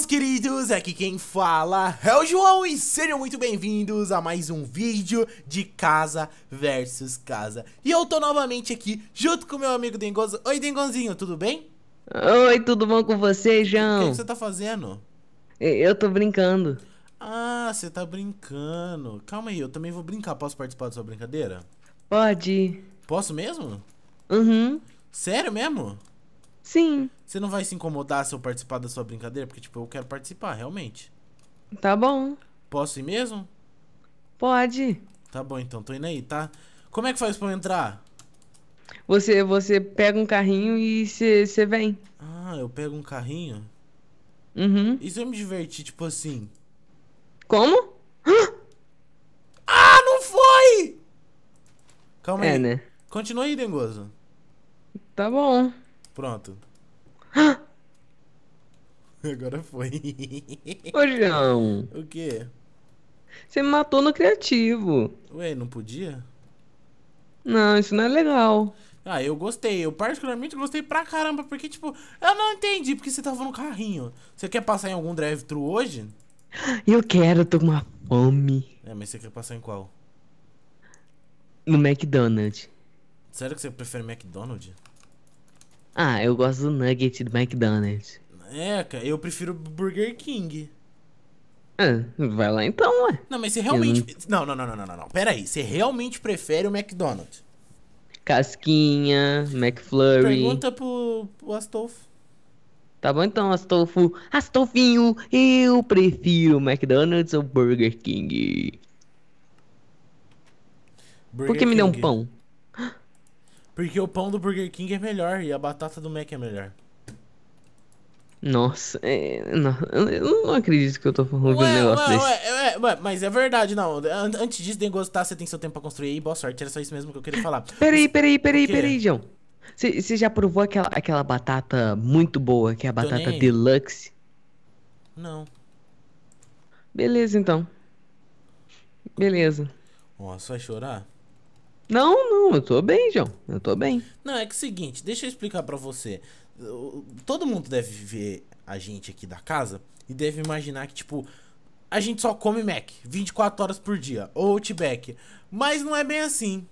meus queridos, aqui quem fala é o João e sejam muito bem-vindos a mais um vídeo de Casa versus Casa. E eu tô novamente aqui junto com meu amigo Dengozo. Oi, Dengonzinho, tudo bem? Oi, tudo bom com você, João? O que, é que você tá fazendo? Eu tô brincando. Ah, você tá brincando. Calma aí, eu também vou brincar. Posso participar da sua brincadeira? Pode. Posso mesmo? Uhum. Sério mesmo? Sim. Você não vai se incomodar se eu participar da sua brincadeira? Porque, tipo, eu quero participar, realmente. Tá bom. Posso ir mesmo? Pode. Tá bom, então. Tô indo aí, tá? Como é que faz pra eu entrar? Você, você pega um carrinho e você vem. Ah, eu pego um carrinho? Uhum. E se eu me divertir, tipo assim? Como? Ah, não foi! Calma é, aí. né? Continua aí, Dengoso. Tá bom. Pronto. Agora foi. Ô, João. O quê? Você me matou no criativo. Ué, não podia? Não, isso não é legal. Ah, eu gostei. Eu particularmente gostei pra caramba, porque, tipo, eu não entendi porque você tava no carrinho. Você quer passar em algum drive-thru hoje? Eu quero, eu tô com uma fome. É, mas você quer passar em qual? No McDonald's. Sério que você prefere McDonald's? Ah, eu gosto do nugget do McDonald's. É, cara, eu prefiro Burger King. Ah, vai lá então, ué. Não, mas você realmente. Não... não, não, não, não, não, não. Pera aí. Você realmente prefere o McDonald's? Casquinha, McFlurry. Pergunta pro, pro Astolfo. Tá bom então, Astolfo. Astolfinho, eu prefiro McDonald's ou Burger King? Burger Por que me deu um pão? Porque o pão do Burger King é melhor e a batata do Mac é melhor. Nossa, é, não, eu não acredito que eu tô falando ué, um negócio ué, desse. Ué, ué, mas é verdade, não. Antes disso, nem gostar, você tem seu tempo pra construir e boa sorte. Era só isso mesmo que eu queria falar. Peraí, peraí, peraí, peraí, João. Você já provou aquela, aquela batata muito boa, que é a batata deluxe? Não. Beleza, então. Beleza. Nossa, vai chorar? Não, não, eu tô bem, João. Eu tô bem. Não, é que é o seguinte, deixa eu explicar para você. Todo mundo deve ver a gente aqui da casa e deve imaginar que, tipo, a gente só come Mac 24 horas por dia, ou Outback. Mas não é bem assim.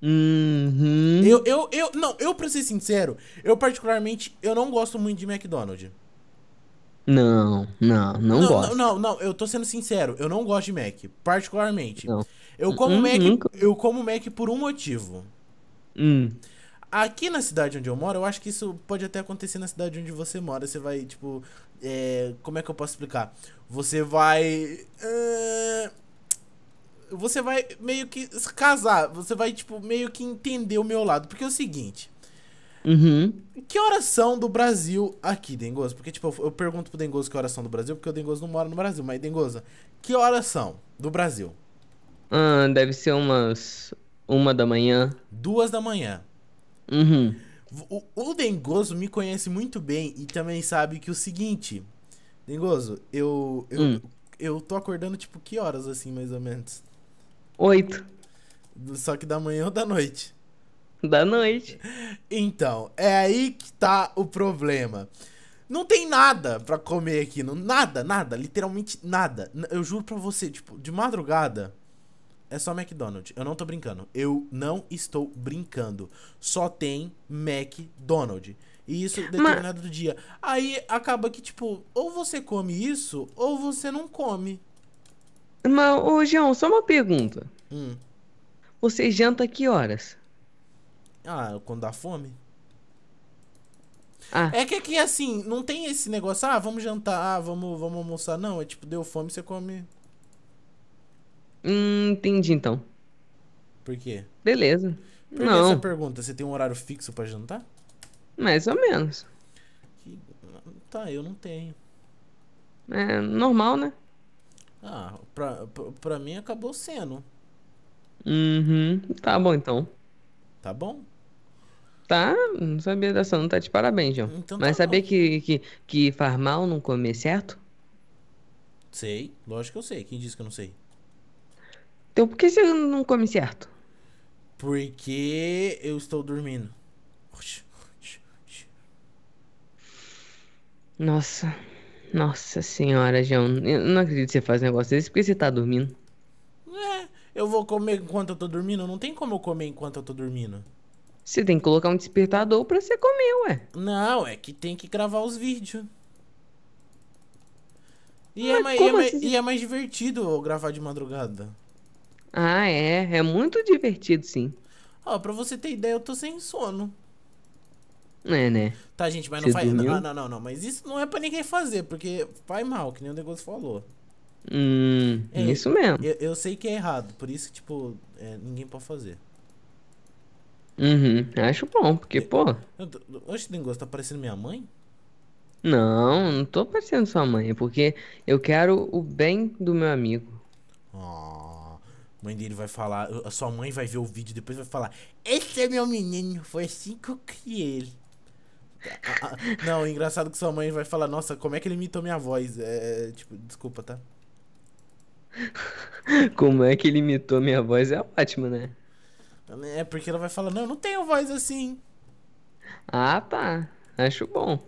Uhum. Eu, eu, eu, não, eu pra ser sincero, eu particularmente, eu não gosto muito de McDonald's. Não, não, não, não gosto. Não, não, não, eu tô sendo sincero, eu não gosto de Mac, particularmente. Não. Eu como uhum, Mac, eu como Mac por um motivo. Hum. Aqui na cidade onde eu moro, eu acho que isso pode até acontecer na cidade onde você mora. Você vai, tipo. É, como é que eu posso explicar? Você vai. Uh, você vai meio que se casar. Você vai, tipo, meio que entender o meu lado. Porque é o seguinte. Uhum. Que horas são do Brasil aqui, Dengoso? Porque, tipo, eu, eu pergunto pro Dengoso que horas são do Brasil, porque o Dengoso não mora no Brasil. Mas, Dengoso, que horas são do Brasil? Ah, deve ser umas. Uma da manhã. Duas da manhã. Uhum. O, o Dengoso me conhece muito bem e também sabe que o seguinte. Dengoso, eu. Eu, hum. eu tô acordando tipo que horas assim, mais ou menos? Oito. Só que da manhã ou da noite? Da noite. Então, é aí que tá o problema. Não tem nada para comer aqui, não, nada, nada, literalmente nada. Eu juro pra você, tipo, de madrugada, é só McDonald's. Eu não tô brincando. Eu não estou brincando. Só tem McDonald's. E isso determinado Mas... dia. Aí acaba que, tipo, ou você come isso, ou você não come. Mas, ô, João, só uma pergunta. Hum. Você janta que horas? Ah, quando dá fome. Ah. É que aqui, assim, não tem esse negócio, ah, vamos jantar, ah, vamos, vamos almoçar. Não, é tipo, deu fome, você come Hum, entendi então. Por quê? Beleza. Por não. que essa pergunta? Você tem um horário fixo para jantar? Mais ou menos. Tá, eu não tenho. É normal, né? Ah, pra, pra, pra mim acabou sendo. Uhum. Tá bom então. Tá bom? Tá, não sabia dessa, não tá de parabéns, João. Então, tá Mas sabia que, que, que faz mal não comer certo? Sei, lógico que eu sei. Quem disse que eu não sei? Então por que você não come certo? Porque eu estou dormindo. Nossa. Nossa senhora, João. Eu não acredito que você faz um negócio desse porque você tá dormindo. É, eu vou comer enquanto eu tô dormindo? Não tem como eu comer enquanto eu tô dormindo. Você tem que colocar um despertador pra você comer, ué. Não, é que tem que gravar os vídeos. E, é, é, assim? e é mais divertido gravar de madrugada. Ah, é. É muito divertido, sim. Ó, pra você ter ideia, eu tô sem sono. É, né? Tá, gente, mas não faz. Não, ah, não, não, não. Mas isso não é pra ninguém fazer, porque faz mal, que nem o negócio falou. Hum, É, isso mesmo. Eu, eu sei que é errado, por isso que, tipo, é, ninguém pode fazer. Uhum, acho bom, porque, pô, Eu o Oxe, negócio, tá parecendo minha mãe? não, não tô parecendo sua mãe, é porque eu quero o bem do meu amigo. Ah mãe dele vai falar, a sua mãe vai ver o vídeo depois vai falar: Esse é meu menino, foi assim que eu criei ele. Tá, não, é engraçado que sua mãe vai falar: Nossa, como é que ele imitou minha voz? É, é tipo, desculpa, tá? Como é que ele imitou minha voz? É ótimo né? É, porque ela vai falar: Não, eu não tenho voz assim. Ah, tá. Acho bom.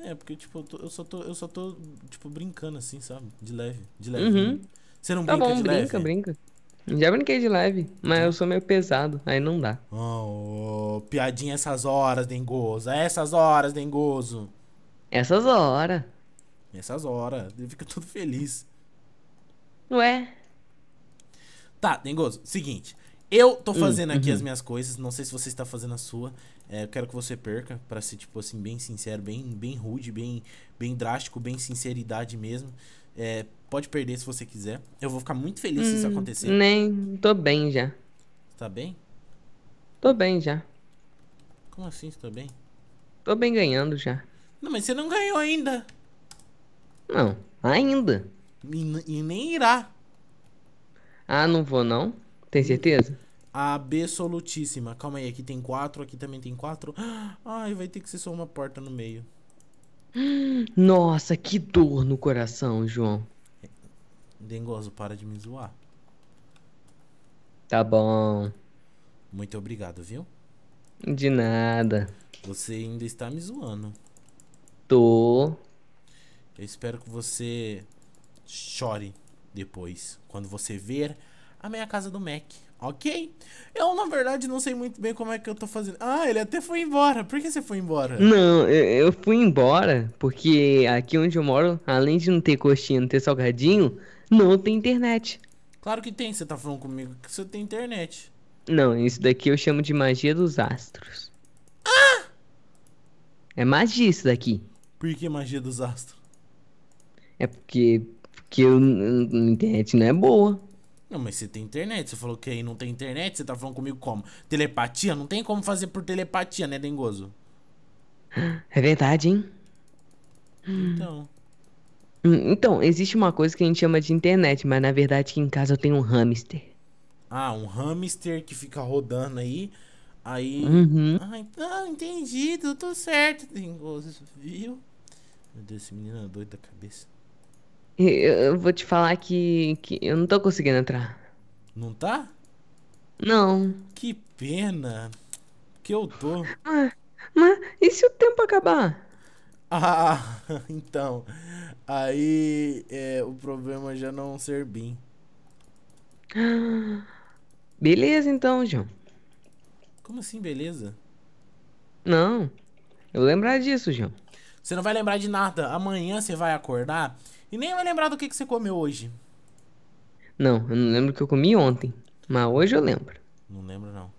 É, porque, tipo, eu, tô, eu, só tô, eu só tô, tipo, brincando assim, sabe? De leve. De leve. Uhum. Você não tá brinca bom, de brinca, leve? brinca. Já brinquei de leve, mas eu sou meio pesado, aí não dá. Oh, piadinha essas horas, dengoso. É essas horas, dengoso. Essas horas. Essas horas. Ele fica todo feliz. Ué? Tá, dengoso. Seguinte. Eu tô hum, fazendo aqui as uhum. minhas coisas, não sei se você está fazendo a sua. É, eu quero que você perca, para ser, tipo assim, bem sincero, bem, bem rude, bem, bem drástico, bem sinceridade mesmo. É, Pode perder se você quiser. Eu vou ficar muito feliz hum, se isso hum, acontecer. Nem. Tô bem já. Tá bem? Tô bem já. Como assim, tô tá bem? Tô bem ganhando já. Não, mas você não ganhou ainda. Não, ainda. E, e nem irá. Ah, não vou não? Tem certeza? A absolutíssima. Calma aí, aqui tem quatro, aqui também tem quatro. Ai, vai ter que ser só uma porta no meio. Nossa, que dor no coração, João. Dengoso, para de me zoar. Tá bom. Muito obrigado, viu? De nada. Você ainda está me zoando. Tô. Eu espero que você chore depois, quando você ver a minha casa do Mac, ok? Eu, na verdade, não sei muito bem como é que eu tô fazendo. Ah, ele até foi embora. Por que você foi embora? Não, eu fui embora porque aqui onde eu moro, além de não ter coxinha, não ter salgadinho, não tem internet. Claro que tem, você tá falando comigo que você tem internet. Não, isso daqui eu chamo de magia dos astros. Ah! É magia isso daqui. Por que magia dos astros? É porque, porque eu, a internet não é boa. Não, mas você tem internet. Você falou que aí não tem internet. Você tá falando comigo como? Telepatia? Não tem como fazer por telepatia, né, Dengoso? É verdade, hein? Então. Hum, então, existe uma coisa que a gente chama de internet, mas na verdade aqui em casa eu tenho um hamster. Ah, um hamster que fica rodando aí. Aí. Uhum. Ah, então, entendi, tudo certo, coisas, viu? Meu Deus, esse menino é doido da cabeça. Eu, vou te falar que, que eu não tô conseguindo entrar. Não tá? Não. Que pena. Que eu tô. Mas, ah, mas e se o tempo acabar? Ah, então. Aí é, o problema é já não ser BIM. Beleza então, João. Como assim, beleza? Não. Eu lembrar disso, João. Você não vai lembrar de nada. Amanhã você vai acordar e nem vai lembrar do que, que você comeu hoje. Não, eu não lembro o que eu comi ontem. Mas hoje eu lembro. Não lembro, não.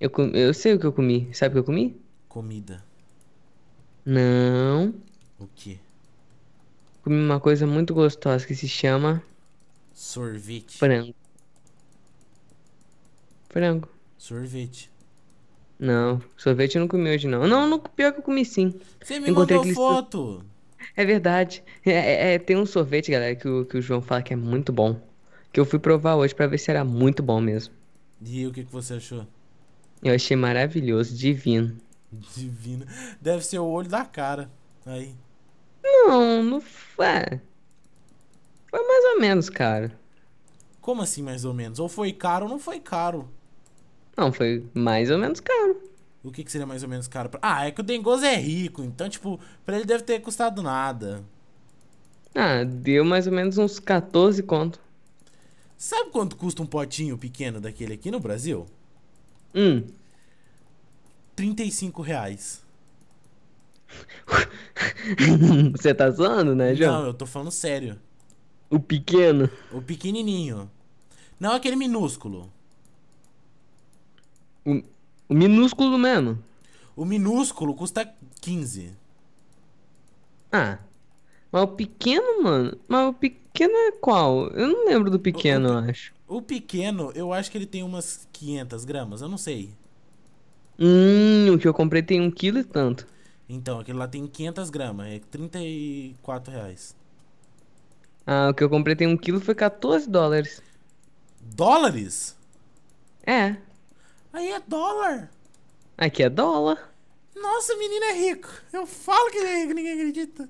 Eu, eu sei o que eu comi. Sabe o que eu comi? Comida. Não. O quê? Comi uma coisa muito gostosa que se chama sorvete. Frango. Frango. Sorvete. Não, sorvete eu não comi hoje, não. Não, não pior que eu comi sim. Você me Encontrei mandou foto. É verdade. É, é, é, tem um sorvete, galera, que o, que o João fala que é muito bom. Que eu fui provar hoje para ver se era muito bom mesmo. E o que, que você achou? Eu achei maravilhoso, divino divino Deve ser o olho da cara. Aí. Não, não foi. Foi mais ou menos, cara. Como assim, mais ou menos? Ou foi caro ou não foi caro. Não, foi mais ou menos caro. O que, que seria mais ou menos caro? Pra... Ah, é que o Dengoso é rico, então, tipo, pra ele deve ter custado nada. Ah, deu mais ou menos uns 14 conto. Sabe quanto custa um potinho pequeno daquele aqui no Brasil? Hum. 35 reais. Você tá zoando, né, João? Não, eu tô falando sério. O pequeno? O pequenininho. Não aquele minúsculo. O, o minúsculo mesmo? O minúsculo custa 15. Ah, mas o pequeno, mano. Mas o pequeno é qual? Eu não lembro do pequeno, o, o, eu acho. O pequeno, eu acho que ele tem umas 500 gramas, eu não sei. Hum, o que eu comprei tem um quilo e tanto. Então, aquele lá tem 500 gramas, é 34 reais. Ah, o que eu comprei tem um quilo foi 14 dólares. Dólares? É. Aí é dólar. Aqui é dólar. Nossa, o menino é rico. Eu falo que ele é rico, ninguém acredita.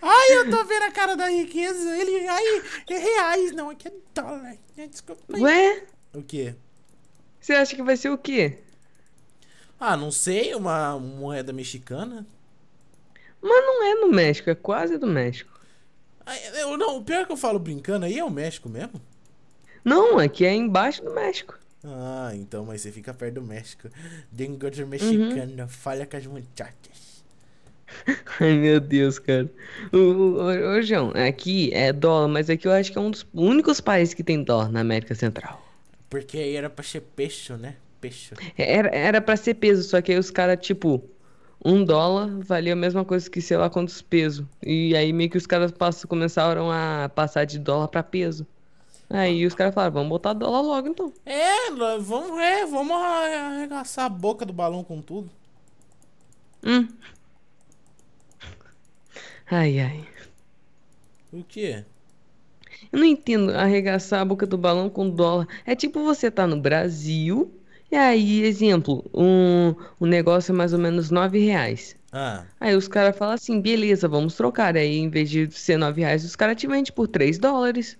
Ai, eu tô vendo a cara da riqueza. Ele, ai, é reais. Não, aqui é dólar. Desculpa aí. Ué? O quê? Você acha que vai ser o quê? Ah, não sei, uma moeda mexicana? Mas não é no México, é quase do México. Ah, eu, não, o pior que eu falo brincando aí é o México mesmo? Não, aqui é embaixo do México. Ah, então, mas você fica perto do México. Dengojo uhum. mexicano, uhum. falha com as muchachas. Ai, meu Deus, cara. Ô, ô, ô, João, aqui é dólar, mas aqui eu acho que é um dos únicos países que tem dólar na América Central. Porque aí era pra ser peixe, né? peixe. Era, era pra ser peso, só que aí os caras, tipo, um dólar valia a mesma coisa que sei lá quantos pesos. E aí meio que os caras passam, começaram a passar de dólar pra peso. Aí os caras falaram, vamos botar dólar logo então. É, vamos, é, vamos arregaçar a boca do balão com tudo. Hum. Ai, ai. O que? Eu não entendo arregaçar a boca do balão com dólar. É tipo você tá no Brasil, e aí, exemplo, um, um negócio é mais ou menos 9 reais. Ah. Aí os caras falam assim, beleza, vamos trocar. Aí né? em vez de ser 9 reais, os caras te vendem por 3 dólares.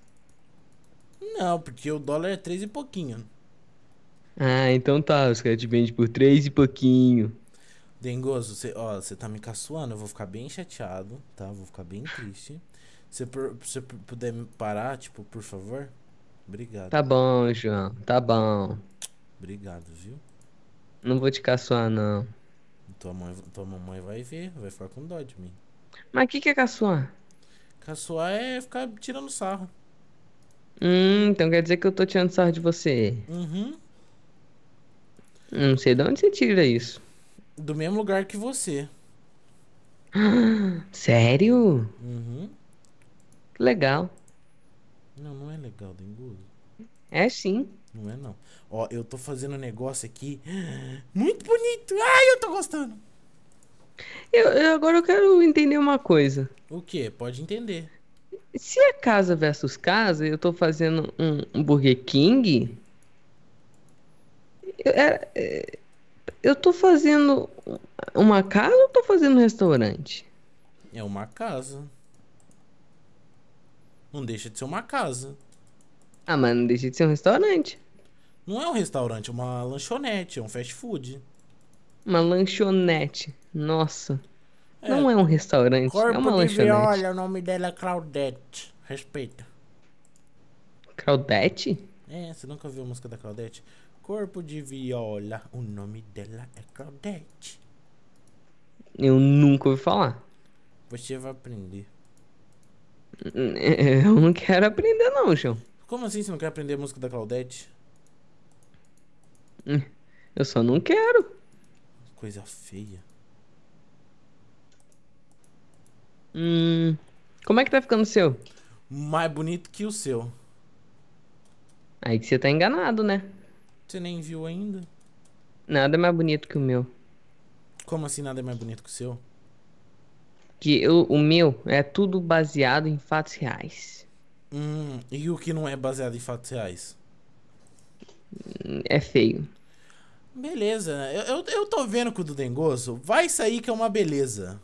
Não, porque o dólar é 3 e pouquinho. Ah, então tá, os caras te vendem por 3 e pouquinho. Dengoso, você, ó, você tá me caçoando, eu vou ficar bem chateado, tá? Vou ficar bem triste. Se você puder me parar, tipo, por favor? Obrigado. Tá bom, João, tá bom. Obrigado, viu? Não vou te caçoar, não. Tua, mãe, tua mamãe vai ver, vai ficar com dó de mim. Mas o que, que é caçoar? Caçoar é ficar tirando sarro. Hum, então quer dizer que eu tô tirando sarro de você. Uhum. Não sei de onde você tira isso. Do mesmo lugar que você. Sério? Uhum. Legal. Não, não é legal, Dengudo. É sim. Não é não. Ó, eu tô fazendo um negócio aqui muito bonito. Ai, eu tô gostando. Eu, eu agora eu quero entender uma coisa. O que? Pode entender. Se é casa versus casa, eu tô fazendo um Burger King. Eu, é, é, eu tô fazendo uma casa ou tô fazendo um restaurante? É uma casa. Não deixa de ser uma casa. Ah, mas não deixa de ser um restaurante. Não é um restaurante, é uma lanchonete, é um fast food. Uma lanchonete. Nossa. É. Não é um restaurante, Corpo é uma lanchonete. Corpo de viola, o nome dela é Claudette. Respeita. Claudette? É, você nunca ouviu a música da Claudette? Corpo de viola, o nome dela é Claudette. Eu nunca ouvi falar. Você vai aprender. Eu não quero aprender não, João. Como assim você não quer aprender a música da Claudete? Hum, eu só não quero. Coisa feia. Hum. Como é que tá ficando o seu? Mais bonito que o seu. Aí que você tá enganado, né? Você nem viu ainda? Nada é mais bonito que o meu. Como assim nada é mais bonito que o seu? Que eu, o meu é tudo baseado em fatos reais. Hum, e o que não é baseado em fatos reais? É feio. Beleza, né? eu, eu, eu tô vendo que o do Dengoso vai sair que é uma beleza.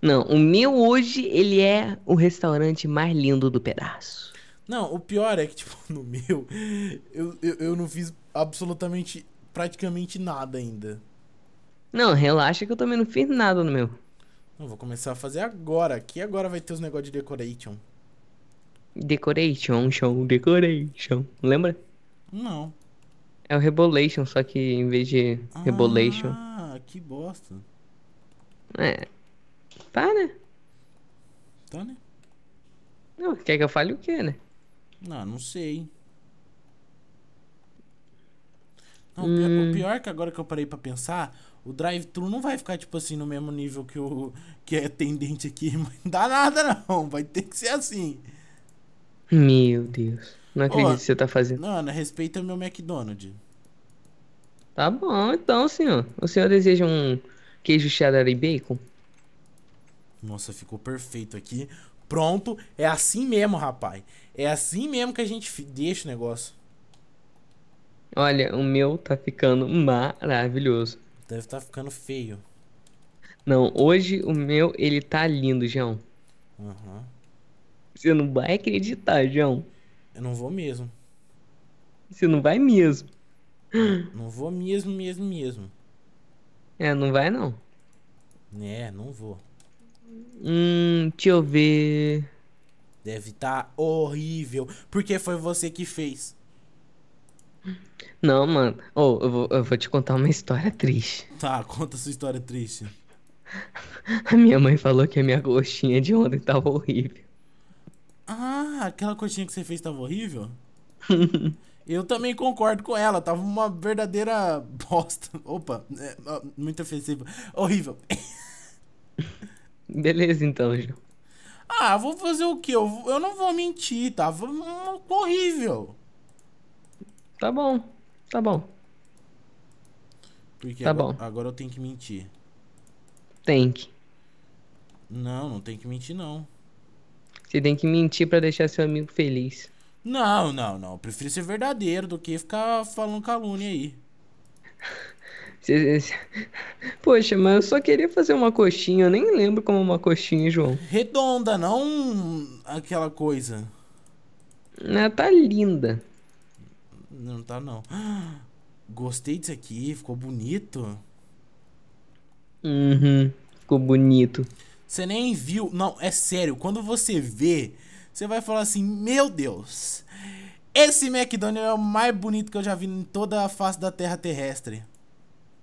Não, o meu hoje, ele é o restaurante mais lindo do pedaço. Não, o pior é que, tipo, no meu, eu, eu, eu não fiz absolutamente, praticamente nada ainda. Não, relaxa que eu também não fiz nada no meu. não vou começar a fazer agora. Aqui agora vai ter os negócios de decoration. Decoration, show, decoration. Lembra? Não. É o Rebolation, só que em vez de ah, Rebolation. Ah, que bosta. É. Tá, né? Tá, né? Não, quer que eu fale o quê, né? Não, não sei. Não, hum. O pior é que agora que eu parei pra pensar, o drive-thru não vai ficar, tipo assim, no mesmo nível que o que é atendente aqui. Não dá nada, não. Vai ter que ser assim. Meu Deus. Não acredito que você tá fazendo. Não, respeita meu McDonald's. Tá bom, então, senhor. O senhor deseja um queijo cheddar e bacon? Nossa, ficou perfeito aqui. Pronto. É assim mesmo, rapaz. É assim mesmo que a gente deixa o negócio. Olha, o meu tá ficando maravilhoso. Deve tá ficando feio. Não, hoje o meu, ele tá lindo, João. Aham. Uhum. Você não vai acreditar, João. Eu não vou mesmo. Você não vai mesmo. Não vou mesmo, mesmo, mesmo. É, não vai não. É, não vou. Hum, deixa eu ver. Deve estar tá horrível. Porque foi você que fez. Não, mano. Oh, eu, vou, eu vou te contar uma história triste. Tá, conta sua história triste. A minha mãe falou que a minha coxinha de ontem tava horrível. Ah, aquela coxinha que você fez tava horrível? Eu também concordo com ela, tava uma verdadeira bosta. Opa, é, muito ofensiva. Horrível. Beleza então, Gil. Ah, vou fazer o quê? Eu, eu não vou mentir, tava horrível. Tá bom, tá bom. Porque tá agora, bom. agora eu tenho que mentir. Tem que. Não, não tem que mentir não. Você tem que mentir para deixar seu amigo feliz. Não, não, não. Eu prefiro ser verdadeiro do que ficar falando calúnia aí. Poxa, mas eu só queria fazer uma coxinha. Eu nem lembro como uma coxinha, João. Redonda, não aquela coisa. Ela tá linda. Não tá, não. Gostei disso aqui. Ficou bonito. Uhum. Ficou bonito. Você nem viu. Não, é sério. Quando você vê, você vai falar assim: Meu Deus, esse McDonald's é o mais bonito que eu já vi em toda a face da Terra terrestre.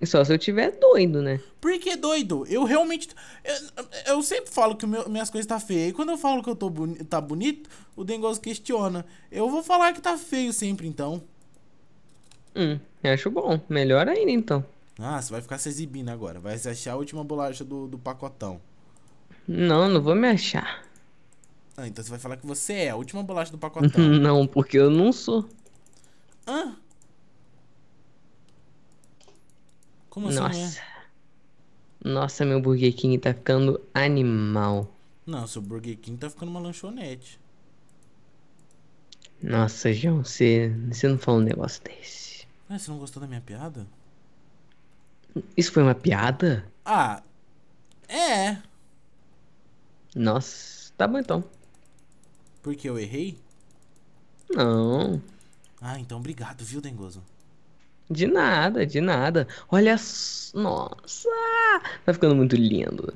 Só se eu tiver doido, né? Por que doido? Eu realmente. Eu, eu sempre falo que meu, minhas coisas tá feia. E quando eu falo que eu tô boni tá bonito, o Dengoso questiona. Eu vou falar que tá feio sempre, então. Hum, acho bom. Melhor ainda, então. Ah, você vai ficar se exibindo agora. Vai se achar a última bolacha do, do pacotão. Não, não vou me achar. Ah, então você vai falar que você é a última bolacha do pacotão. não, porque eu não sou. Hã? Como assim? Nossa. É? Nossa, meu Burger King tá ficando animal. Não, seu Burger King tá ficando uma lanchonete. Nossa, João, você, você não falou um negócio desse. Ah, você não gostou da minha piada? Isso foi uma piada? Ah, é. Nossa, tá bom então. Porque eu errei? Não. Ah, então obrigado, viu, Dengoso? De nada, de nada. Olha, nossa, tá ficando muito lindo.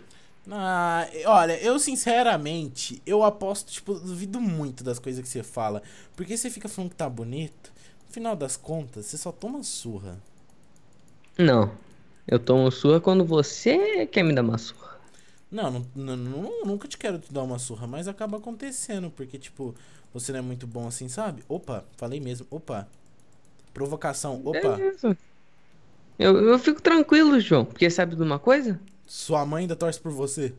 Ah, olha, eu sinceramente, eu aposto, tipo, duvido muito das coisas que você fala. Porque você fica falando que tá bonito, no final das contas, você só toma surra. Não, eu tomo surra quando você quer me dar uma surra. Não, não, não, nunca te quero te dar uma surra, mas acaba acontecendo, porque, tipo, você não é muito bom assim, sabe? Opa, falei mesmo, opa. Provocação, é opa. É eu, eu fico tranquilo, João, porque sabe de uma coisa? Sua mãe ainda torce por você?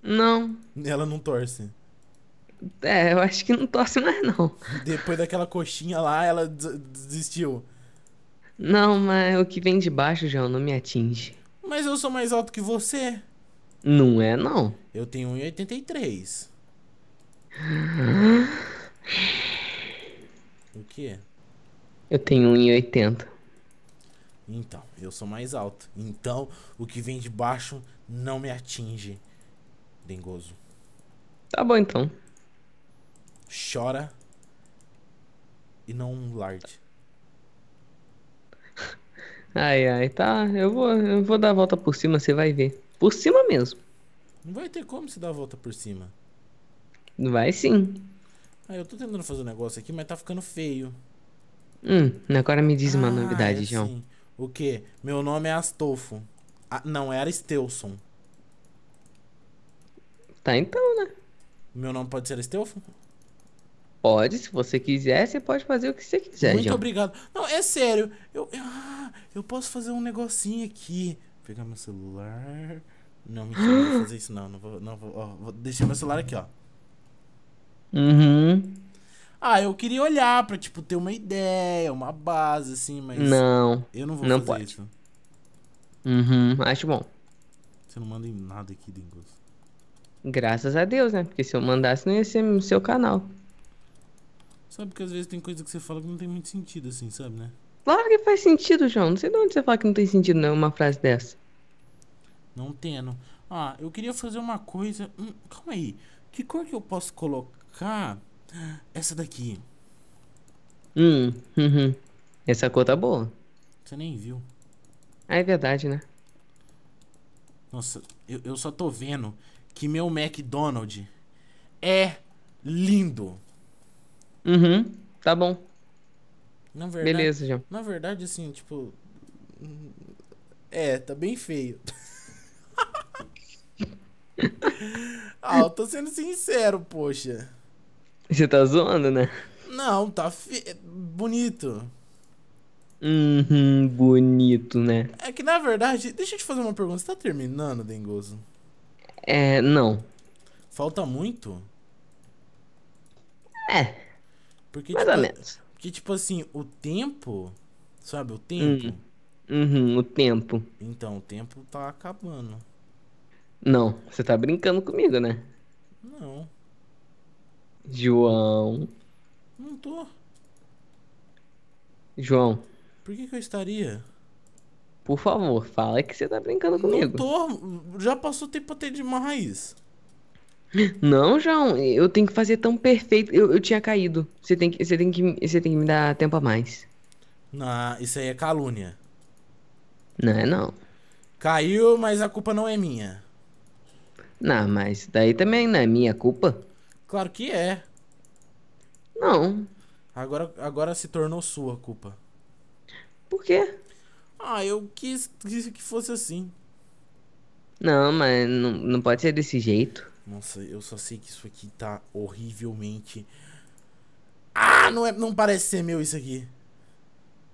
Não. Ela não torce. É, eu acho que não torce mais, não. Depois daquela coxinha lá, ela desistiu. Não, mas o que vem de baixo, João, não me atinge. Mas eu sou mais alto que você. Não é, não. Eu tenho 1,83. o quê? Eu tenho 1,80. Então, eu sou mais alto. Então, o que vem de baixo não me atinge, dengoso. Tá bom, então. Chora e não larde. Ai, ai, tá. Eu vou, eu vou dar a volta por cima, você vai ver. Por cima mesmo. Não vai ter como se dar a volta por cima. Vai sim. Ah, eu tô tentando fazer um negócio aqui, mas tá ficando feio. Hum, agora me diz uma ah, novidade, é João. Sim. O que? Meu nome é Astolfo. Ah, não, é Aristelson Tá então, né? Meu nome pode ser Aristelfo Pode, se você quiser, você pode fazer o que você quiser, Muito João. obrigado. Não, é sério. Eu, eu, ah, eu posso fazer um negocinho aqui pegar meu celular. Não, mentira, não vou fazer isso não. Não vou. Não vou, ó, vou deixar meu celular aqui, ó. Uhum. Ah, eu queria olhar pra, tipo, ter uma ideia, uma base, assim, mas. Não. Eu não vou não fazer pode. isso. Uhum, acho bom. Você não manda em nada aqui, Dingos. Graças a Deus, né? Porque se eu mandasse, não ia ser no seu canal. Sabe que às vezes tem coisa que você fala que não tem muito sentido, assim, sabe, né? Claro que faz sentido, João. Não sei de onde você fala que não tem sentido, não, uma frase dessa. Não tendo. Ah, eu queria fazer uma coisa. Hum, calma aí. Que cor que eu posso colocar? Essa daqui. Hum, uhum. Essa cor tá boa. Você nem viu. Ah, é verdade, né? Nossa, eu, eu só tô vendo que meu McDonald's é lindo. Uhum, tá bom. Na verdade, Beleza, já Na verdade, assim, tipo. É, tá bem feio. ah, eu tô sendo sincero, poxa. Você tá zoando, né? Não, tá fe... bonito. Uhum, bonito, né? É que na verdade, deixa eu te fazer uma pergunta. Você tá terminando, Dengoso? É, não. Falta muito? É. Porque, mais tipo, ou menos. Que, tipo assim, o tempo. Sabe, o tempo. Uhum. uhum, o tempo. Então, o tempo tá acabando. Não, você tá brincando comigo, né? Não. João. Não tô. João. Por que, que eu estaria? Por favor, fala que você tá brincando comigo. Não tô. Já passou tempo até demais. Não, João, eu tenho que fazer tão perfeito. Eu, eu tinha caído. Você tem, que, você, tem que, você tem que me dar tempo a mais. Não, isso aí é calúnia. Não é não. Caiu, mas a culpa não é minha. Não, mas daí também não é minha culpa. Claro que é. Não. Agora, agora se tornou sua culpa. Por quê? Ah, eu quis, quis que fosse assim. Não, mas não, não pode ser desse jeito. Nossa, eu só sei que isso aqui tá horrivelmente... Ah, não, é, não parece ser meu isso aqui.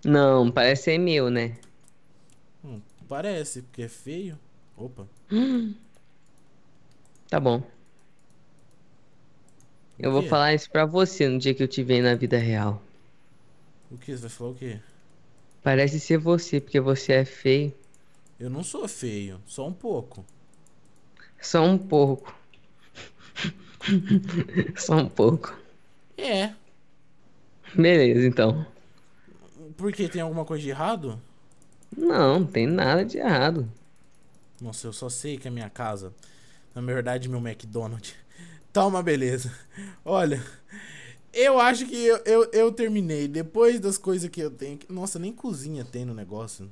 Não, parece ser meu, né? Hum, parece, porque é feio. Opa. Tá bom. Eu vou falar isso pra você no dia que eu te ver na vida real. O que? Você vai falar o quê? Parece ser você, porque você é feio. Eu não sou feio, só um pouco. Só um pouco. Só um pouco. É. Beleza, então. Porque tem alguma coisa de errado? Não, não tem nada de errado. Nossa, eu só sei que a minha casa, na verdade, meu McDonald's, tá uma beleza. Olha, eu acho que eu, eu, eu terminei. Depois das coisas que eu tenho. Nossa, nem cozinha tem no negócio.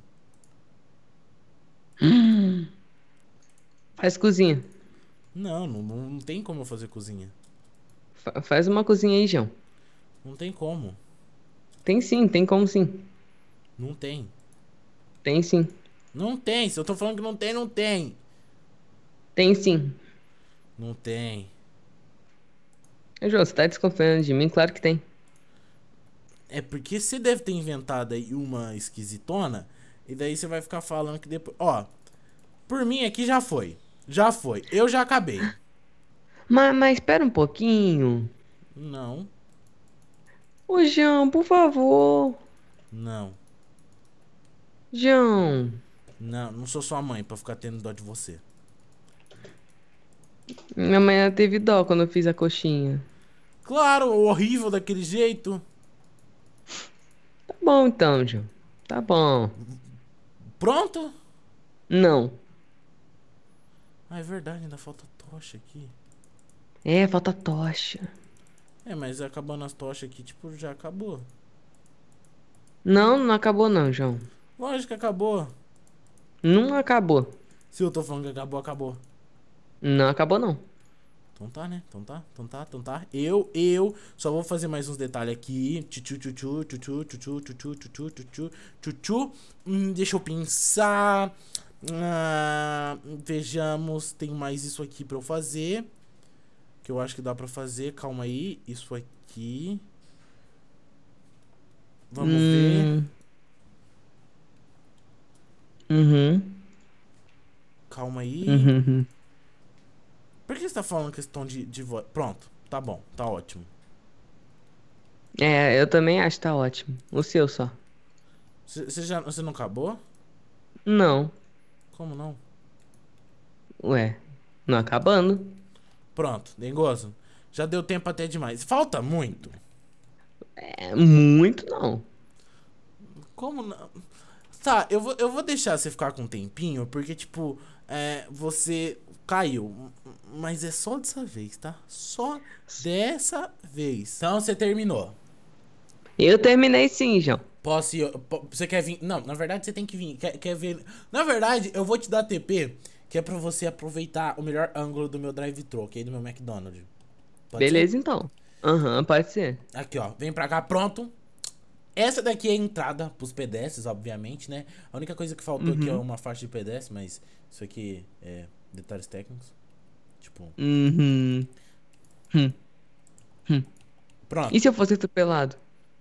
Faz cozinha. Não, não, não tem como eu fazer cozinha. Fa- faz uma cozinha aí, João. Não tem como. Tem sim, tem como sim. Não tem. Tem sim. Não tem. Se eu tô falando que não tem, não tem. Tem sim. Não tem. Ô, João, você tá desconfiando de mim? Claro que tem. É porque você deve ter inventado aí uma esquisitona. E daí você vai ficar falando que depois. Ó, por mim aqui já foi. Já foi. Eu já acabei. Mas, mas espera um pouquinho. Não. Ô, João, por favor. Não. João. Não, não sou sua mãe pra ficar tendo dó de você. Minha mãe teve dó quando eu fiz a coxinha. Claro, horrível daquele jeito. Tá bom então, João. Tá bom. Pronto? Não. Ah, é verdade, ainda falta tocha aqui. É, falta tocha. É, mas acabando as tochas aqui, tipo, já acabou. Não, não acabou não, João. Lógico que acabou. Não acabou. Se eu tô falando que acabou, acabou. Não acabou não. Então tá, né? Então tá, então tá, então tá. Eu, eu só vou fazer mais uns detalhes aqui. Tchu tchu tchu tchu tchu tchu tchu tchu tchu tchu tchu tchu. Hum, deixa eu pensar. Ah, vejamos, tem mais isso aqui pra eu fazer. Que eu acho que dá pra fazer. Calma aí. Isso aqui. Vamos hum. ver. Uhum. Calma aí. Uhum. uhum. Por que você tá falando questão de, de voz? Pronto, tá bom, tá ótimo. É, eu também acho que tá ótimo. O seu só. Você não acabou? Não. Como não? Ué, não acabando. Pronto, dengoso. Já deu tempo até demais. Falta muito. É, muito não. Como não? Tá, eu vou, eu vou deixar você ficar com um tempinho, porque, tipo, é, você caiu. Mas é só dessa vez, tá? Só dessa vez. Então você terminou. Eu terminei sim, João. Posso ir, Você quer vir? Não, na verdade você tem que vir. Quer, quer ver? Na verdade, eu vou te dar TP, que é pra você aproveitar o melhor ângulo do meu drive-thru, ok? Do meu McDonald's. Pode Beleza, ser? então. Aham, uhum, pode ser. Aqui, ó. Vem pra cá, pronto. Essa daqui é a entrada pros pedestres, obviamente, né? A única coisa que faltou uhum. aqui é uhum. uma faixa de pedestre, mas isso aqui é detalhes técnicos. Tipo. Uhum. Hum. Hum. Pronto. E se eu fosse atropelado?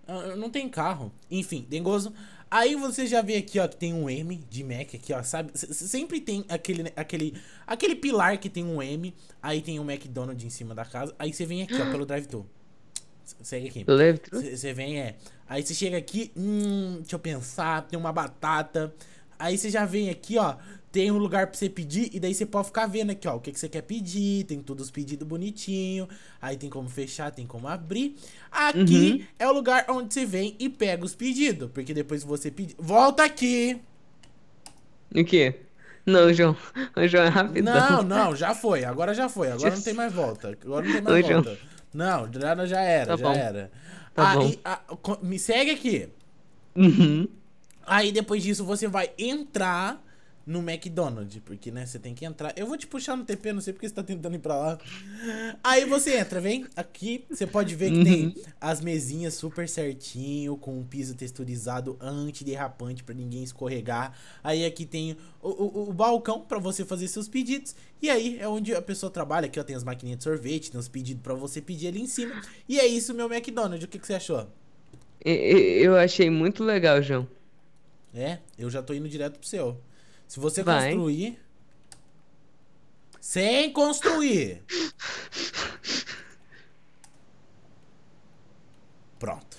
Ah, não tem carro. Enfim, dengoso. Aí você já vê aqui, ó, que tem um M de Mac aqui, ó, sabe? S sempre tem aquele, né, aquele, aquele pilar que tem um M, aí tem um McDonald's em cima da casa, aí você vem aqui, ó, pelo drive-thru. Segue aqui. Você vem, é. Aí você chega aqui, hum, deixa eu pensar, tem uma batata. Aí você já vem aqui, ó, tem um lugar pra você pedir, e daí você pode ficar vendo aqui, ó, o que, que você quer pedir, tem todos os pedidos bonitinho, aí tem como fechar, tem como abrir. Aqui uhum. é o lugar onde você vem e pega os pedidos, porque depois você pedir. Volta aqui! O quê? Não, João. O João é rapidão. Não, não, já foi. Agora já foi. Agora não tem mais volta. Agora não tem mais volta. João. Não, já, já era, tá já bom. era. Tá aí, a, me segue aqui. Uhum. Aí depois disso você vai entrar no McDonald's, porque, né, você tem que entrar. Eu vou te puxar no TP, não sei porque você tá tentando ir pra lá. Aí você entra, vem aqui, você pode ver que uhum. tem as mesinhas super certinho, com um piso texturizado antiderrapante para ninguém escorregar. Aí aqui tem o, o, o balcão para você fazer seus pedidos. E aí é onde a pessoa trabalha, aqui ó, tem as maquininhas de sorvete, tem os pedidos para você pedir ali em cima. E é isso, meu McDonald's, o que, que você achou? Eu achei muito legal, João. É, eu já tô indo direto pro seu. Se você Vai. construir. Sem construir! Pronto.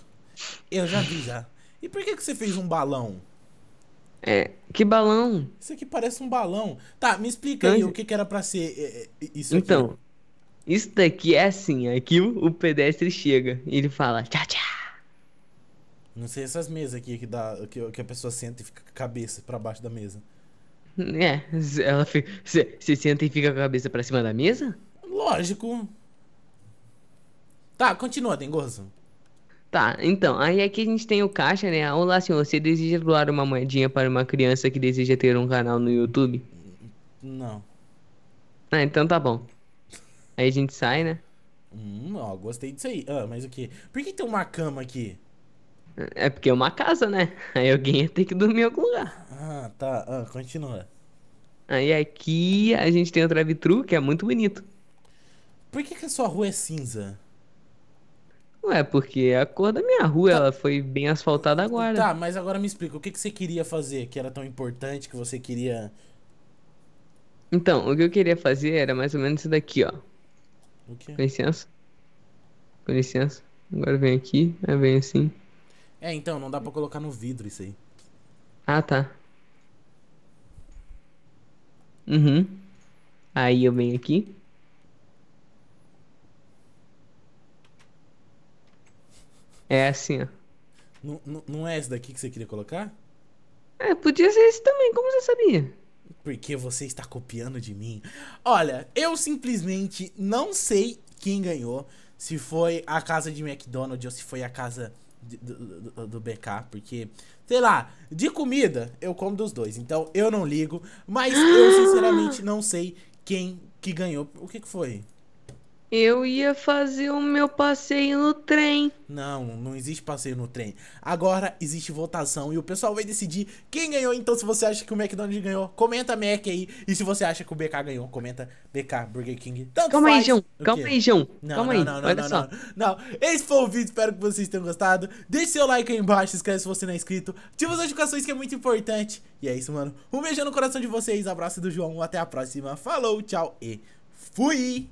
Eu já vi já. E por que, que você fez um balão? É, que balão? Isso aqui parece um balão. Tá, me explica então, aí o que, que era para ser é, é, isso Então, isso daqui é assim, aqui é o, o pedestre chega e ele fala tchau, tchau. Não sei essas mesas aqui que, dá, que, que a pessoa senta e fica com a cabeça para baixo da mesa. É, ela fica, se, se senta e fica com a cabeça pra cima da mesa? Lógico. Tá, continua, tem gozo. Tá, então, aí aqui a gente tem o caixa, né? Olá, senhor, você deseja doar uma moedinha para uma criança que deseja ter um canal no YouTube? Não. Ah, então tá bom. Aí a gente sai, né? Hum, ó, gostei disso aí. Ah, mas o quê? Por que tem uma cama aqui? É porque é uma casa, né? Aí alguém ia ter que dormir em algum lugar. Ah, tá. Ah, continua. Aí aqui a gente tem o drive que é muito bonito. Por que, que a sua rua é cinza? Ué, porque é a cor da minha rua tá. ela foi bem asfaltada agora. Tá, mas agora me explica, o que, que você queria fazer que era tão importante que você queria. Então, o que eu queria fazer era mais ou menos isso daqui, ó. O quê? Com licença. Com licença. Agora vem aqui, vem assim. É, então, não dá pra colocar no vidro isso aí. Ah, tá. Uhum. Aí eu venho aqui. É assim, ó. Não, não, é esse daqui que você queria colocar? É, podia ser esse também, como você sabia? Porque você está copiando de mim. Olha, eu simplesmente não sei quem ganhou. Se foi a casa de McDonald's ou se foi a casa do, do, do, BK, porque, sei lá, de comida eu como dos dois, então eu não ligo, mas eu sinceramente não sei quem que ganhou. O que, que foi? Eu ia fazer o meu passeio no trem. Não, não existe passeio no trem. Agora existe votação e o pessoal vai decidir quem ganhou. Então, se você acha que o McDonald's ganhou, comenta Mac aí. E se você acha que o BK ganhou, comenta BK, Burger King. Tanto calma faz. aí, João. Calma aí, João. Não, calma não, aí. Não, não, Olha não, só. Não, não. Esse foi o vídeo. Espero que vocês tenham gostado. Deixe seu like aí embaixo. Se inscreve se você não é inscrito. Ativa as notificações que é muito importante. E é isso, mano. Um beijo no coração de vocês. Abraço do João. Até a próxima. Falou, tchau e fui!